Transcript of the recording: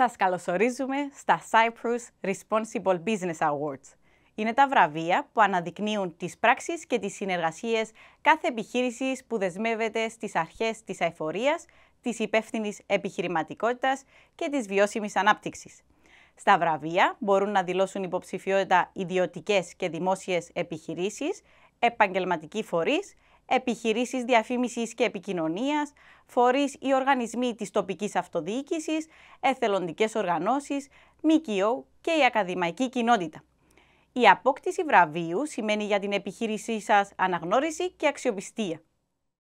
Σας καλωσορίζουμε στα Cyprus Responsible Business Awards. Είναι τα βραβεία που αναδεικνύουν τις πράξεις και τις συνεργασίες κάθε επιχείρησης που δεσμεύεται στις αρχές της αηφορίας, της υπεύθυνης επιχειρηματικότητας και της βιώσιμης ανάπτυξης. Στα βραβεία μπορούν να δηλώσουν υποψηφιότητα ιδιωτικές και δημόσιες επιχειρήσεις, επαγγελματικοί φορείς, επιχειρήσεις διαφήμισης και επικοινωνίας, φορείς ή οργανισμοί της τοπικής αυτοδιοίκησης, εθελοντικές οργανώσεις, ΜΚΟ και η ακαδημαϊκή κοινότητα. Η απόκτηση βραβείου σημαίνει για την επιχείρησή σας αναγνώριση και αξιοπιστία.